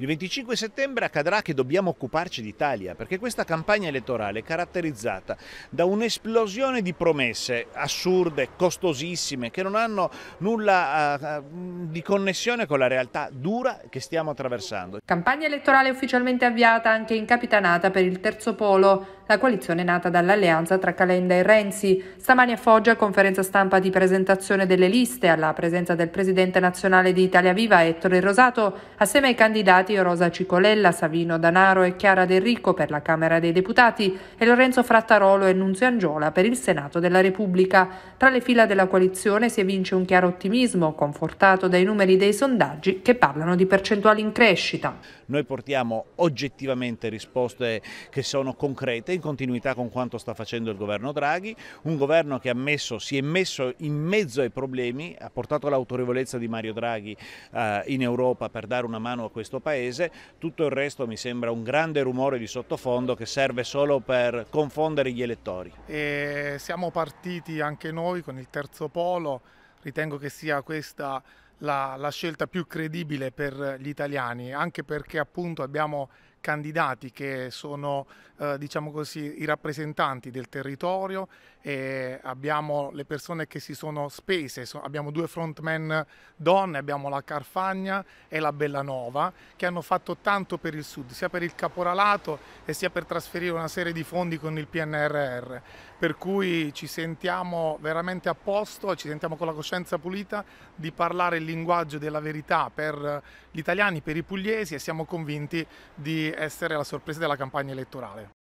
Il 25 settembre accadrà che dobbiamo occuparci d'Italia, perché questa campagna elettorale è caratterizzata da un'esplosione di promesse assurde, costosissime, che non hanno nulla uh, di connessione con la realtà dura che stiamo attraversando. Campagna elettorale ufficialmente avviata anche in Capitanata per il terzo polo la coalizione nata dall'alleanza tra Calenda e Renzi. Stamani a Foggia conferenza stampa di presentazione delle liste alla presenza del presidente nazionale di Italia Viva Ettore Rosato assieme ai candidati Rosa Cicolella, Savino Danaro e Chiara Del Ricco per la Camera dei Deputati e Lorenzo Frattarolo e Nunzio Angiola per il Senato della Repubblica. Tra le fila della coalizione si evince un chiaro ottimismo confortato dai numeri dei sondaggi che parlano di percentuali in crescita. Noi portiamo oggettivamente risposte che sono concrete in continuità con quanto sta facendo il governo Draghi, un governo che messo, si è messo in mezzo ai problemi, ha portato l'autorevolezza di Mario Draghi eh, in Europa per dare una mano a questo Paese, tutto il resto mi sembra un grande rumore di sottofondo che serve solo per confondere gli elettori. E siamo partiti anche noi con il terzo polo, ritengo che sia questa la, la scelta più credibile per gli italiani, anche perché appunto abbiamo candidati che sono eh, diciamo così, i rappresentanti del territorio, abbiamo le persone che si sono spese, so, abbiamo due frontman donne, abbiamo la Carfagna e la Bellanova che hanno fatto tanto per il sud, sia per il caporalato e sia per trasferire una serie di fondi con il PNRR, per cui ci sentiamo veramente a posto, ci sentiamo con la coscienza pulita di parlare il linguaggio della verità per gli italiani, per i pugliesi e siamo convinti di essere la sorpresa della campagna elettorale.